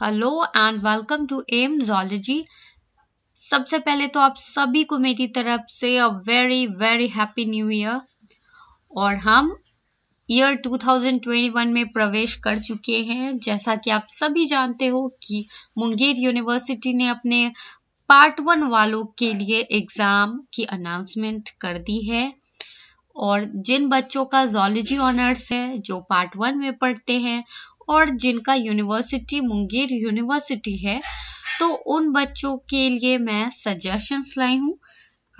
Hello and welcome to M zoology सबसे पहले तो आप सभी को मेरी तरफ से a very very happy new year और हम ईयर 2021 में प्रवेश कर चुके हैं जैसा कि आप सभी जानते हो कि मुंगेर यूनिवर्सिटी ने अपने पार्ट वन वालों के लिए एग्ज़ाम की अनाउंसमेंट कर दी है और जिन बच्चों का जोलॉजी ऑनर्स है जो पार्ट वन में पढ़ते हैं और जिनका यूनिवर्सिटी मुंगेर यूनिवर्सिटी है तो उन बच्चों के लिए मैं सजेशंस लाई हूँ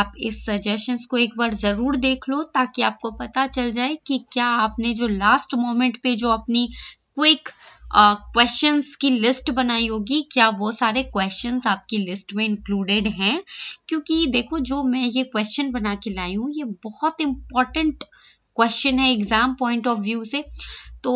आप इस सजेशंस को एक बार ज़रूर देख लो ताकि आपको पता चल जाए कि क्या आपने जो लास्ट मोमेंट पे जो अपनी क्विक क्वेश्चंस uh, की लिस्ट बनाई होगी क्या वो सारे क्वेश्चंस आपकी लिस्ट में इंक्लूडेड हैं क्योंकि देखो जो मैं ये क्वेश्चन बना के लाई हूँ ये बहुत इम्पॉर्टेंट क्वेश्चन है एग्जाम पॉइंट ऑफ व्यू से तो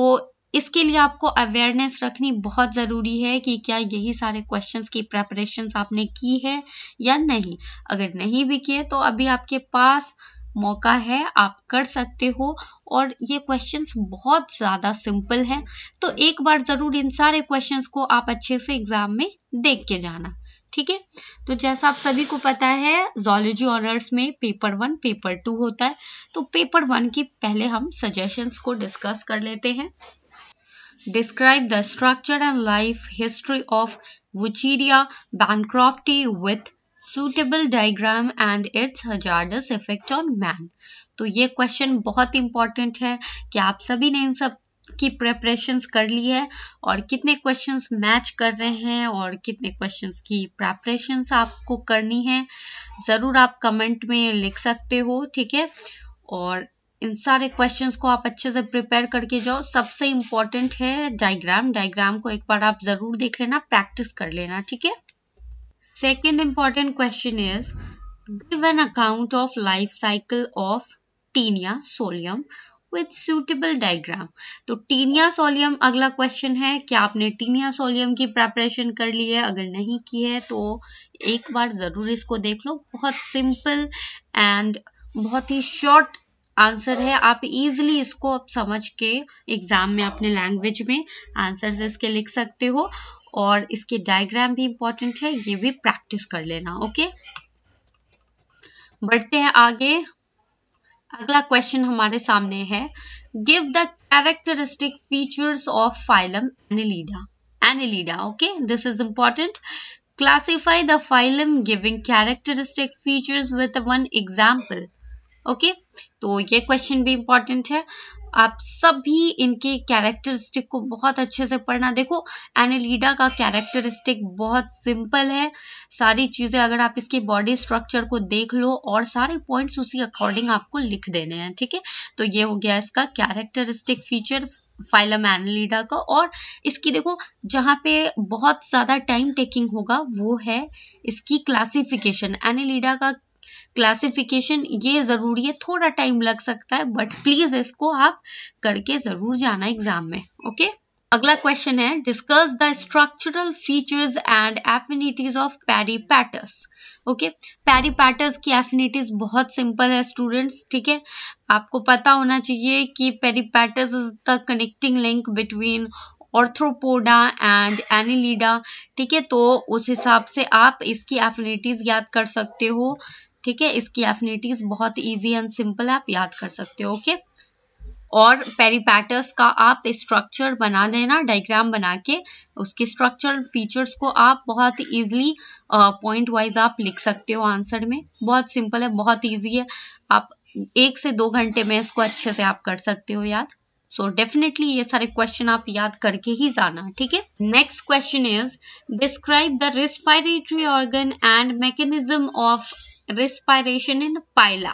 इसके लिए आपको अवेयरनेस रखनी बहुत ज़रूरी है कि क्या यही सारे क्वेश्चंस की प्रेपरेशन आपने की है या नहीं अगर नहीं भी किए तो अभी आपके पास मौका है आप कर सकते हो और ये क्वेश्चंस बहुत ज़्यादा सिंपल हैं तो एक बार ज़रूर इन सारे क्वेश्चंस को आप अच्छे से एग्जाम में देख के जाना ठीक है तो जैसा आप सभी को पता है जोलॉजी ऑनर्स में पेपर वन पेपर टू होता है तो पेपर वन की पहले हम सजेशंस को डिस्कस कर लेते हैं describe the structure and life history of Wucheria bancrofti with suitable diagram and its hazardous effect on man. तो ये क्वेश्चन बहुत इंपॉर्टेंट है कि आप सभी ने इन सब की प्रेपरेशंस कर ली है और कितने क्वेश्चंस मैच कर रहे हैं और कितने क्वेश्चंस की प्रेपरेशंस आपको करनी है ज़रूर आप कमेंट में लिख सकते हो ठीक है और इन सारे क्वेश्चंस को आप अच्छे से प्रिपेयर करके जाओ सबसे इम्पोर्टेंट है डायग्राम डायग्राम को एक बार आप जरूर देख लेना प्रैक्टिस कर लेना ठीक है second important question is give an account of life cycle of Taenia solium with suitable diagram तो टीनिया सोलियम अगला क्वेश्चन है क्या आपने टीनिया सोलियम की प्रेपरेशन कर ली है अगर नहीं की है तो एक बार ज़रूर इसको देख लो बहुत सिंपल एंड बहुत ही शॉर्ट आंसर है आप इजिली इसको आप समझ के एग्जाम में अपने लैंग्वेज में आंसर इसके लिख सकते हो और इसके डायग्राम भी इंपॉर्टेंट है ये भी प्रैक्टिस कर लेना ओके बढ़ते हैं आगे अगला क्वेश्चन हमारे सामने है give the characteristic features of phylum Annelida Annelida okay this is important classify the phylum giving characteristic features with one example okay तो ये क्वेश्चन भी इम्पॉर्टेंट है आप सभी इनके कैरेक्टरिस्टिक को बहुत अच्छे से पढ़ना देखो एनिलीडा का कैरेक्टरिस्टिक बहुत सिंपल है सारी चीज़ें अगर आप इसके बॉडी स्ट्रक्चर को देख लो और सारे पॉइंट्स उसी अकॉर्डिंग आपको लिख देने हैं ठीक है तो ये हो गया इसका कैरेक्टरिस्टिक फीचर फाइलम एनिलीडा का और इसकी देखो जहाँ पे बहुत ज़्यादा टाइम टेकिंग होगा वो है इसकी क्लासिफिकेशन एनिलीडा का क्लासिफिकेशन ये ज़रूरी है थोड़ा टाइम लग सकता है बट प्लीज़ इसको आप करके ज़रूर जाना एग्जाम में ओके अगला क्वेश्चन है discuss the structural features and affinities of Peripatus okay Peripatus की एफिनिटीज बहुत सिंपल है स्टूडेंट्स ठीक है आपको पता होना चाहिए कि Peripatus is the connecting link between Arthropoda and Annelida ठीक है तो उस हिसाब से आप इसकी एफिनिटीज याद कर सकते हो ठीक है इसकी एफिनिटीज बहुत इजी एंड सिंपल है आप याद कर सकते हो ओके और पेरीपैटर्स का आप स्ट्रक्चर बना देना डायग्राम बना के उसके स्ट्रक्चर फीचर्स को आप बहुत इजीली पॉइंट वाइज आप लिख सकते हो आंसर में बहुत सिंपल है बहुत इजी है आप एक से दो घंटे में इसको अच्छे से आप कर सकते हो याद सो so डेफिनेटली ये सारे क्वेश्चन आप याद करके ही जाना ठीक है next question is describe the respiratory organ and mechanism of respiration in Pila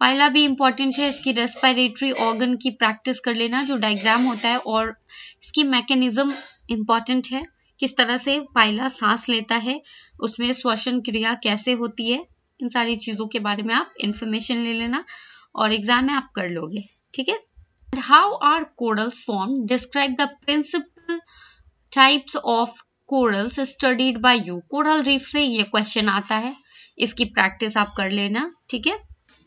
Pila भी इंपॉर्टेंट है इसकी रेस्पायरेटरी ऑर्गन की प्रैक्टिस कर लेना जो डायग्राम होता है और इसकी मैकेनिज्म इंपॉर्टेंट है किस तरह से पाइला सांस लेता है उसमें श्वसन क्रिया कैसे होती है इन सारी चीजों के बारे में आप इंफॉर्मेशन ले लेना और एग्जाम में आप कर लोगे ठीक है how are corals form describe the principal types of corals studied by you coral reef से ये क्वेश्चन आता है इसकी प्रैक्टिस आप कर लेना ठीक है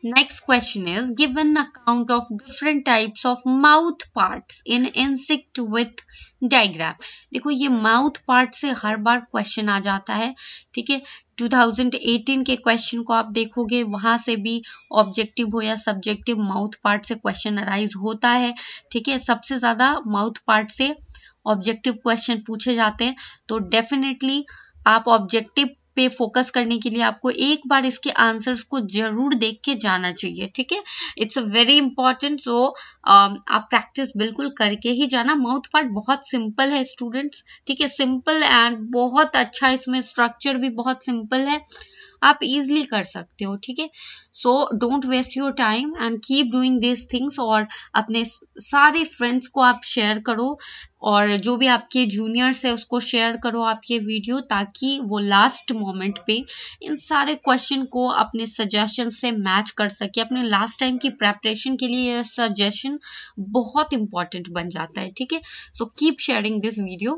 next question is given account of different types of mouth parts in insect with diagram देखो ये माउथ पार्ट से हर बार क्वेश्चन आ जाता है ठीक है 2018 के क्वेश्चन को आप देखोगे वहां से भी ऑब्जेक्टिव हो या सब्जेक्टिव माउथ पार्ट से क्वेश्चन अराइज होता है ठीक है सबसे ज्यादा माउथ पार्ट से ऑब्जेक्टिव क्वेश्चन पूछे जाते हैं तो डेफिनेटली आप ऑब्जेक्टिव पे फोकस करने के लिए आपको एक बार इसके आंसर्स को जरूर देख के जाना चाहिए ठीक है it's a very important so आप प्रैक्टिस बिल्कुल करके ही जाना माउथ पार्ट बहुत सिंपल है स्टूडेंट्स ठीक है सिंपल एंड बहुत अच्छा इसमें स्ट्रक्चर भी बहुत सिंपल है आप इजिली कर सकते हो ठीक है so don't waste your time and keep doing this things और अपने सारे फ्रेंड्स को आप शेयर करो और जो भी आपके जूनियर्स है उसको शेयर करो आप ये वीडियो ताकि वो लास्ट मोमेंट पे इन सारे क्वेश्चन को अपने सजेशन से मैच कर सके अपने लास्ट टाइम की प्रेपरेशन के लिए सजेशन बहुत इंपॉर्टेंट बन जाता है ठीक है so keep sharing this video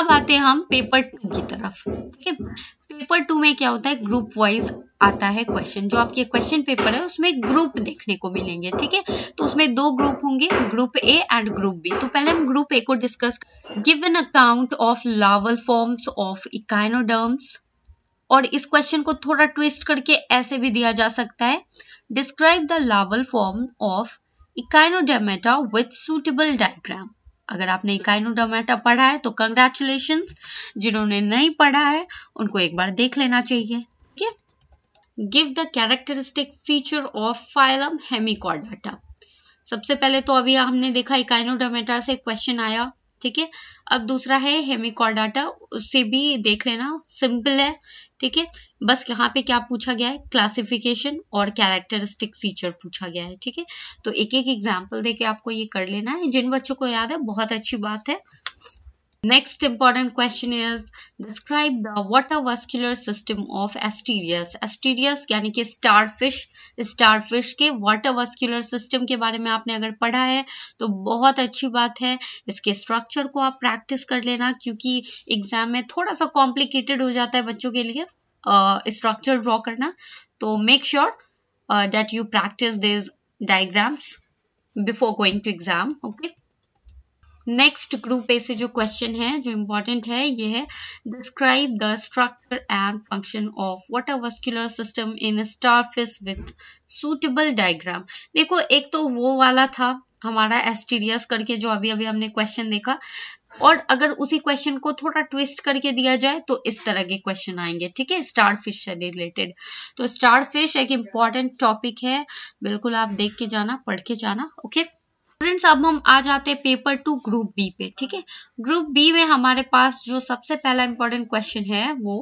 अब आते हैं हम पेपर टू की तरफ ठीक है पेपर टू में क्या होता है ग्रुप वाइज आता है क्वेश्चन जो आपके क्वेश्चन पेपर है उसमें ग्रुप देखने को मिलेंगे ठीक है तो उसमें दो ग्रुप होंगे group A and group B तो पहले हम ग्रुप ए को discuss give an account of larval forms of echinoderms और इस क्वेश्चन को थोड़ा ट्विस्ट करके ऐसे भी दिया जा सकता है describe the larval form of Echinodermata with suitable diagram अगर आपने इकाइनोडोमेटा पढ़ा है तो कंग्रेचुलेशन जिन्होंने नहीं पढ़ा है उनको एक बार देख लेना चाहिए give the characteristic feature of phylum Hemichordata सबसे पहले तो अभी हमने देखा इकाइनोडोमेटा से क्वेश्चन आया ठीक है अब दूसरा है हेमिकॉर्डाटा उससे भी देख लेना सिंपल है ठीक है बस यहाँ पे क्या पूछा गया है क्लासिफिकेशन और कैरेक्टरिस्टिक फीचर पूछा गया है ठीक है तो एक एक एग्जाम्पल देके आपको ये कर लेना है जिन बच्चों को याद है बहुत अच्छी बात है Next important question is describe the water vascular system of asterias. Asterias यानी कि starfish, starfish के water vascular system के बारे में आपने अगर पढ़ा है तो बहुत अच्छी बात है इसके structure को आप practice कर लेना क्योंकि exam में थोड़ा सा complicated हो जाता है बच्चों के लिए स्ट्रक्चर uh, ड्रॉ करना तो make sure that you practice this diagrams before going to exam okay next group A से जो क्वेश्चन है जो इम्पोर्टेंट है ये है describe the structure and function of water vascular system in starfish with suitable diagram देखो एक तो वो वाला था हमारा एस्टीरियस करके जो अभी अभी हमने क्वेश्चन देखा और अगर उसी क्वेश्चन को थोड़ा ट्विस्ट करके दिया जाए तो इस तरह के क्वेश्चन आएंगे ठीक है स्टार फिश से रिलेटेड तो स्टार फिश एक इम्पॉर्टेंट टॉपिक है बिल्कुल आप देख के जाना पढ़ के जाना ओके okay? फ्रेंड्स अब हम आ जाते हैं पेपर टू ग्रुप बी पे ठीक है ग्रुप बी में हमारे पास जो सबसे पहला इंपॉर्टेंट क्वेश्चन है वो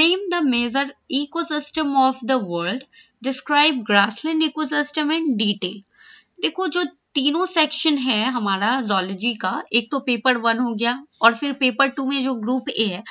name the major ecosystem of the world describe grassland ecosystem in detail देखो जो तीनों सेक्शन है हमारा जोलॉजी का एक तो पेपर वन हो गया और फिर पेपर टू में जो ग्रुप ए है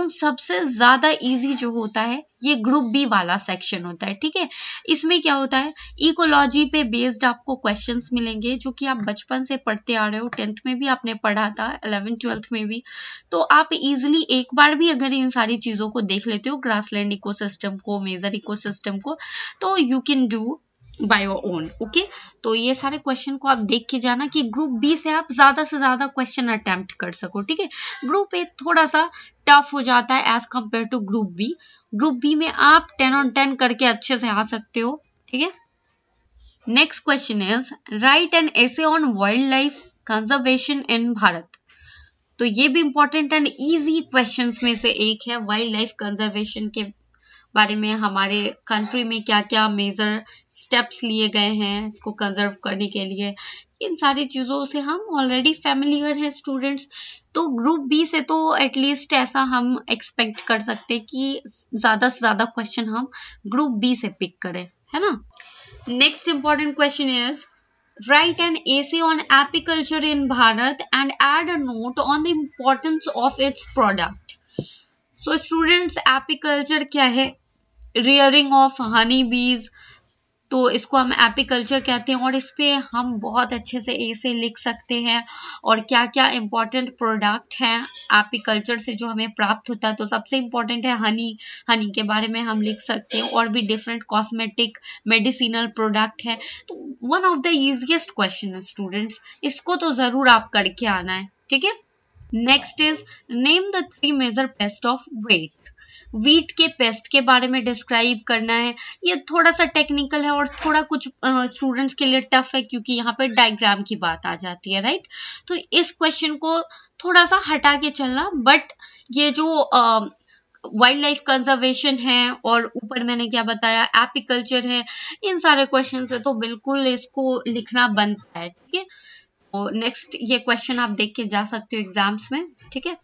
उन सबसे ज्यादा इजी जो होता है ये ग्रुप बी वाला सेक्शन होता है ठीक है इसमें क्या होता है इकोलॉजी पे बेस्ड आपको क्वेश्चंस मिलेंगे जो कि आप बचपन से पढ़ते आ रहे हो टेंथ में भी आपने पढ़ा था अलेवन ट्वेल्थ में भी तो आप इजिली एक बार भी अगर इन सारी चीजों को देख लेते हो ग्रासलैंड इकोसिस्टम को मेजर इकोसिस्टम को तो you can do by your own okay तो ये सारे क्वेश्चन को आप देख के जाना कि ग्रुप बी से आप ज्यादा से ज्यादा क्वेश्चन अटेम्प्ट कर सको ठीक है ग्रुप ए थोड़ा सा टफ हो जाता है as compare to group B group B में आप टेन ऑन टेन करके अच्छे से आ सकते हो ठीक है next question is write and essay on wildlife conservation in Bharat तो ये भी इंपॉर्टेंट एंड इजी क्वेश्चंस में से एक है वाइल्ड लाइफ कंजर्वेशन के बारे में हमारे कंट्री में क्या क्या मेजर स्टेप्स लिए गए हैं इसको कंजर्व करने के लिए इन सारी चीज़ों से हम ऑलरेडी फैमिलियर हैं स्टूडेंट्स तो ग्रुप बी से तो एटलीस्ट ऐसा हम एक्सपेक्ट कर सकते हैं कि ज़्यादा से ज़्यादा क्वेश्चन हम ग्रुप बी से पिक करें है ना next important question is write and essay on apiculture in Bharat and add a note on the importance of its product so students apiculture क्या है रियरिंग ऑफ हनी बीज तो इसको हम एपिकल्चर कहते हैं और इस पर हम बहुत अच्छे से ऐसे लिख सकते हैं और क्या क्या इम्पॉर्टेंट प्रोडक्ट हैं एपिकल्चर से जो हमें प्राप्त होता है तो सबसे इम्पॉर्टेंट है हनी हनी के बारे में हम लिख सकते हैं और भी डिफरेंट कॉस्मेटिक मेडिसिनल प्रोडक्ट हैं तो one of the easiest question है स्टूडेंट्स इसको तो ज़रूर आप करके आना है ठीक है next is name the three major pest of wet wheat के पेस्ट के बारे में डिस्क्राइब करना है ये थोड़ा सा टेक्निकल है और थोड़ा कुछ स्टूडेंट्स uh, के लिए टफ है क्योंकि यहाँ पे डायग्राम की बात आ जाती है राइट तो इस क्वेश्चन को थोड़ा सा हटा के चलना बट ये जो वाइल्ड लाइफ कंजर्वेशन है और ऊपर मैंने क्या बताया एपिकल्चर है इन सारे क्वेश्चन से तो बिल्कुल इसको लिखना बनता है ठीक है नेक्स्ट तो ये क्वेश्चन आप देख के जा सकते हो एग्जाम्स में ठीक है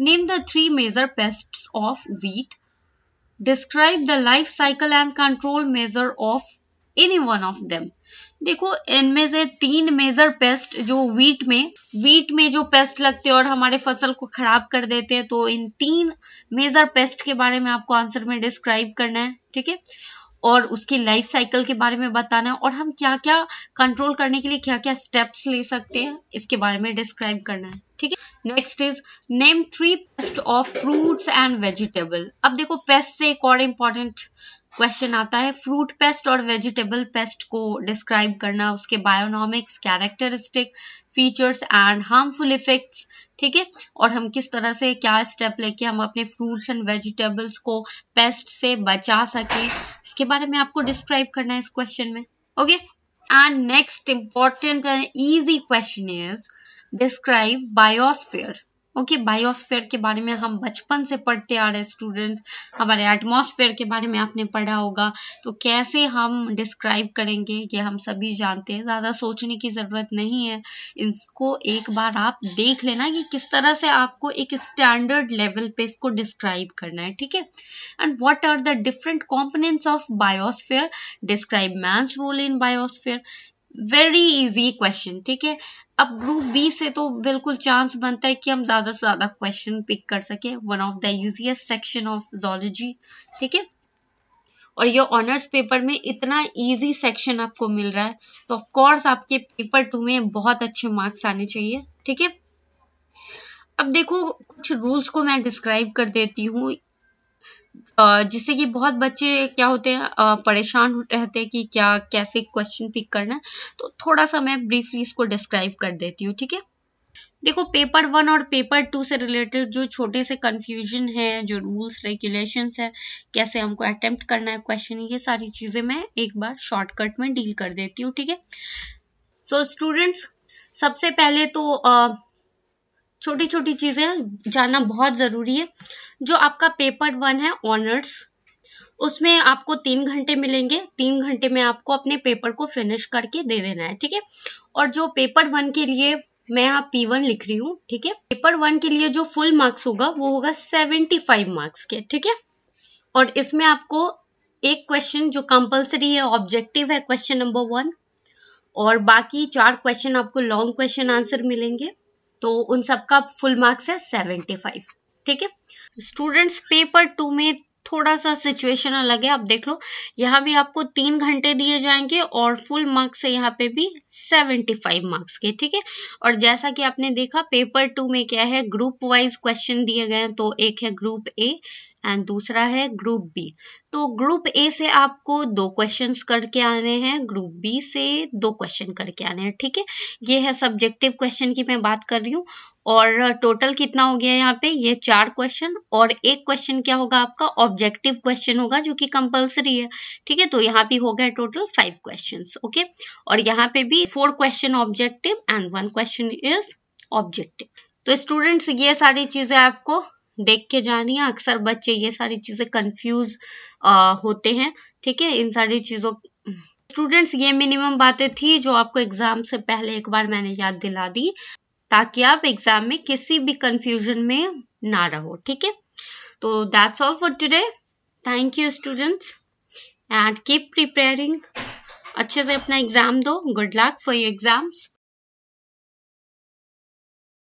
name the three major pest of wheat describe the life cycle and control measure of any one of them देखो इनमें से तीन मेजर पेस्ट जो वीट में वीट में जो पेस्ट लगते हैं और हमारे फसल को खराब कर देते हैं तो इन तीन मेजर पेस्ट के बारे में आपको आंसर में डिस्क्राइब करना है ठीक है और उसकी लाइफ साइकिल के बारे में बताना है और हम क्या क्या कंट्रोल करने के लिए क्या क्या स्टेप्स ले सकते हैं इसके बारे में डिस्क्राइब करना है ठीक है next is name three pest of fruits and vegetable अब देखो पेस्ट से एक और इम्पोर्टेंट क्वेश्चन आता है फ्रूट पेस्ट और वेजिटेबल पेस्ट को डिस्क्राइब करना उसके bionomics characteristic features and harmful effects ठीक है और हम किस तरह से क्या स्टेप लेके हम अपने फ्रूट्स एंड वेजिटेबल्स को पेस्ट से बचा सकें इसके बारे में आपको डिस्क्राइब करना है इस क्वेश्चन में okay and next important and easy question is describe biosphere okay okay, biosphere के बारे में हम बचपन से पढ़ते आ रहे स्टूडेंट्स हमारे एटमॉस्फेयर के बारे में आपने पढ़ा होगा तो कैसे हम डिस्क्राइब करेंगे ये हम सभी जानते हैं ज़्यादा सोचने की ज़रूरत नहीं है इसको एक बार आप देख लेना कि किस तरह से आपको एक स्टैंडर्ड लेवल पे इसको डिस्क्राइब करना है ठीक है and what are the different components of biosphere describe man's role in biosphere very easy question ठीक है अब ग्रुप बी से तो बिल्कुल चांस बनता है कि हम ज्यादा से ज्यादा क्वेश्चन पिक कर सके one of the easiest section of zoology ठीक है और ये ऑनर्स पेपर में इतना इजी सेक्शन आपको मिल रहा है तो ऑफ कोर्स आपके पेपर टू में बहुत अच्छे मार्क्स आने चाहिए ठीक है अब देखो कुछ रूल्स को मैं डिस्क्राइब कर देती हूँ जिससे कि बहुत बच्चे क्या होते हैं परेशान रहते हैं कि क्या कैसे क्वेश्चन पिक करना है तो थोड़ा सा मैं ब्रीफली इसको डिस्क्राइब कर देती हूँ ठीक है देखो पेपर वन और पेपर टू से रिलेटेड जो छोटे से कंफ्यूजन है जो रूल्स रेगुलेशन है कैसे हमको अटेम्प्ट करना है क्वेश्चन ये सारी चीजें मैं एक बार शॉर्टकट में डील कर देती हूँ ठीक है सो स्टूडेंट्स सबसे पहले तो छोटी छोटी चीज़ें जानना बहुत ज़रूरी है जो आपका पेपर वन है ऑनर्स उसमें आपको तीन घंटे मिलेंगे तीन घंटे में आपको अपने पेपर को फिनिश करके दे देना है ठीक है और जो पेपर वन के लिए मैं यहाँ पी वन लिख रही हूँ ठीक है पेपर वन के लिए जो फुल मार्क्स होगा वो होगा सेवेंटी फाइव मार्क्स के ठीक है और इसमें आपको एक क्वेश्चन जो कंपलसरी है ऑब्जेक्टिव है क्वेश्चन नंबर वन और बाकी चार क्वेश्चन आपको लॉन्ग क्वेश्चन आंसर मिलेंगे तो उन सबका फुल मार्क्स है सेवेंटी फाइव ठीक है स्टूडेंट्स पेपर टू में थोड़ा सा सिचुएशन अलग है आप देख लो यहाँ भी आपको तीन घंटे दिए जाएंगे और फुल मार्क्स है यहाँ पे भी सेवेंटी फाइव मार्क्स के ठीक है और जैसा कि आपने देखा पेपर टू में क्या है ग्रुप वाइज क्वेश्चन दिए गए हैं तो एक है ग्रुप ए एंड दूसरा है ग्रुप बी तो ग्रुप ए से आपको दो क्वेश्चंस करके आने हैं ग्रुप बी से दो क्वेश्चन करके आने हैं ठीक है ये है सब्जेक्टिव क्वेश्चन की मैं बात कर रही हूँ और टोटल कितना हो गया यहाँ पे ये चार क्वेश्चन और एक क्वेश्चन क्या होगा आपका ऑब्जेक्टिव क्वेश्चन होगा जो कि कंपलसरी है ठीक है तो यहाँ भी हो गया टोटल फाइव क्वेश्चन ओके और यहाँ पे भी four question objective and one question is objective तो स्टूडेंट्स ये सारी चीजें आपको देख के जानिए अक्सर बच्चे ये सारी चीज़ें कंफ्यूज होते हैं ठीक है इन सारी चीज़ों स्टूडेंट्स ये मिनिमम बातें थी जो आपको एग्ज़ाम से पहले एक बार मैंने याद दिला दी ताकि आप एग्ज़ाम में किसी भी कंफ्यूजन में ना रहो ठीक है तो that's all for today thank you students and keep preparing अच्छे से अपना एग्ज़ाम दो good luck for your exams